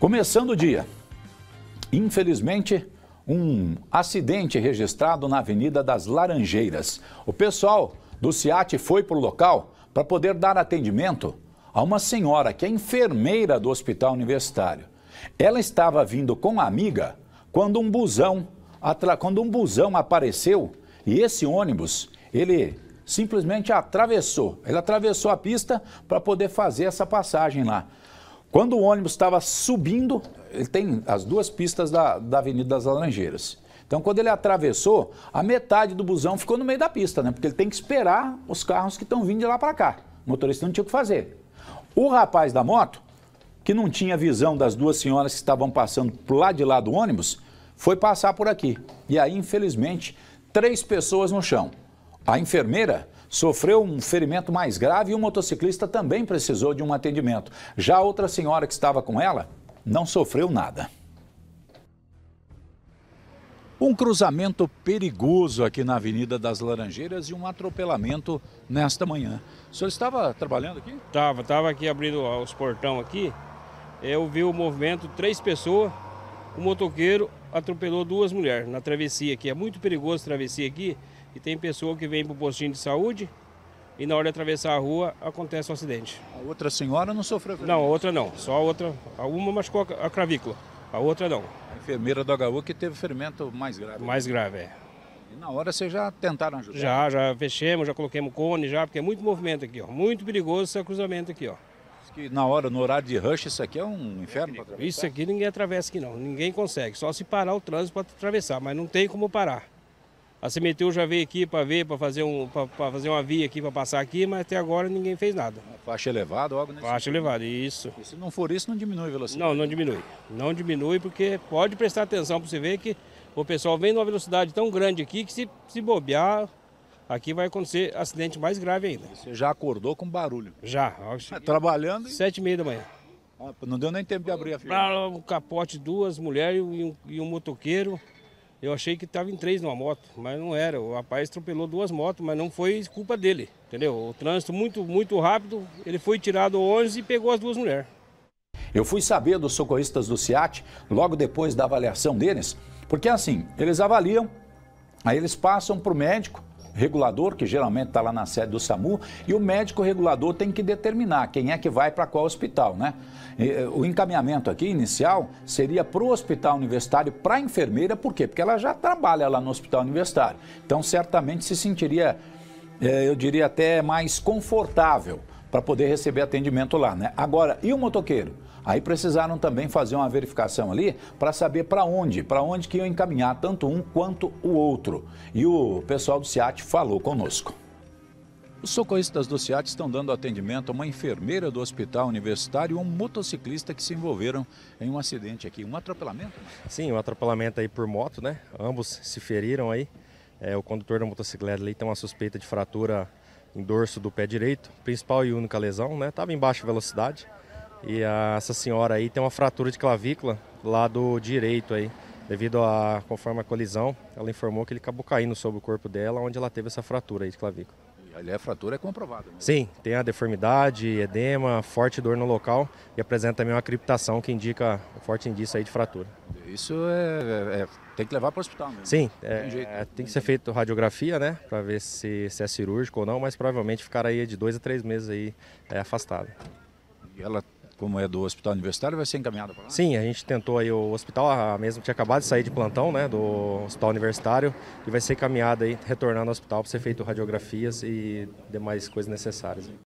Começando o dia, infelizmente, um acidente registrado na Avenida das Laranjeiras. O pessoal do SIAT foi para o local para poder dar atendimento a uma senhora que é enfermeira do hospital universitário. Ela estava vindo com a amiga quando um busão, quando um busão apareceu e esse ônibus, ele simplesmente atravessou. Ele atravessou a pista para poder fazer essa passagem lá. Quando o ônibus estava subindo, ele tem as duas pistas da, da Avenida das Laranjeiras. Então, quando ele atravessou, a metade do busão ficou no meio da pista, né? Porque ele tem que esperar os carros que estão vindo de lá para cá. O motorista não tinha o que fazer. O rapaz da moto, que não tinha visão das duas senhoras que estavam passando lá de lá do ônibus, foi passar por aqui. E aí, infelizmente, três pessoas no chão. A enfermeira sofreu um ferimento mais grave e o motociclista também precisou de um atendimento. Já outra senhora que estava com ela não sofreu nada. Um cruzamento perigoso aqui na Avenida das Laranjeiras e um atropelamento nesta manhã. O senhor estava trabalhando aqui? Estava, estava aqui abrindo os portão aqui. Eu vi o movimento, três pessoas, o motoqueiro atropelou duas mulheres na travessia aqui. É muito perigoso a travessia aqui, e tem pessoa que vem para o postinho de saúde e na hora de atravessar a rua acontece um acidente. A outra senhora não sofreu? Não, a outra não. Só a outra. A uma machucou a cravícula, a outra não. A enfermeira do HU que teve ferimento mais grave. Mais grave, é. E na hora vocês já tentaram ajudar? Já, já fechamos, já coloquemos cone já, porque é muito movimento aqui, ó. Muito perigoso esse cruzamento aqui, ó. Que na hora, no horário de rush, isso aqui é um inferno para atravessar? Isso aqui ninguém atravessa aqui não, ninguém consegue. Só se parar o trânsito para atravessar, mas não tem como parar. A CMTU já veio aqui para ver, para fazer, um, para fazer uma via aqui, para passar aqui, mas até agora ninguém fez nada. faixa é elevada, algo nesse Faixa elevada, isso. E se não for isso, não diminui a velocidade? Não, não diminui. Não diminui, porque pode prestar atenção para você ver que o pessoal vem numa velocidade tão grande aqui que se, se bobear, aqui vai acontecer acidente mais grave ainda. Você já acordou com barulho? Já. É, trabalhando? E... Sete e meia da manhã. Ah, não deu nem tempo de abrir a fila. O ah, capote, duas mulheres e um, e um motoqueiro. Eu achei que estava em três numa moto, mas não era. O rapaz atropelou duas motos, mas não foi culpa dele, entendeu? O trânsito muito, muito rápido, ele foi tirado do e pegou as duas mulheres. Eu fui saber dos socorristas do CIAT logo depois da avaliação deles, porque assim, eles avaliam, aí eles passam para o médico, regulador, que geralmente está lá na sede do SAMU, e o médico regulador tem que determinar quem é que vai para qual hospital, né? Eh, o encaminhamento aqui inicial seria para o hospital universitário, para a enfermeira, por quê? Porque ela já trabalha lá no hospital universitário. Então, certamente se sentiria, eh, eu diria até mais confortável para poder receber atendimento lá, né? Agora, e o motoqueiro? Aí precisaram também fazer uma verificação ali para saber para onde, para onde que iam encaminhar tanto um quanto o outro. E o pessoal do SEAT falou conosco. Os socorristas do SEAT estão dando atendimento a uma enfermeira do hospital universitário e um motociclista que se envolveram em um acidente aqui, um atropelamento? Sim, um atropelamento aí por moto, né? Ambos se feriram aí. É, o condutor da motocicleta ali tem uma suspeita de fratura em dorso do pé direito, principal e única lesão, né? Tava em baixa velocidade. E a, essa senhora aí tem uma fratura de clavícula lado direito aí, devido a conforme a colisão, ela informou que ele acabou caindo sobre o corpo dela, onde ela teve essa fratura aí de clavícula. E a fratura é comprovada. Né? Sim, tem a deformidade, edema, forte dor no local e apresenta também uma criptação que indica um forte indício aí de fratura. Isso é, é, é, tem que levar para o hospital mesmo. Sim, é, é, tem, jeito, tem que ser feito radiografia, né? Para ver se, se, é cirúrgico ou não, mas provavelmente ficará aí de dois a três meses aí é, afastada. E ela, como é do hospital universitário, vai ser encaminhada para lá? Sim, a gente tentou aí o hospital, a mesmo tinha acabado de sair de plantão, né? Do hospital universitário, e vai ser encaminhada aí, retornando ao hospital para ser feito radiografias e demais coisas necessárias.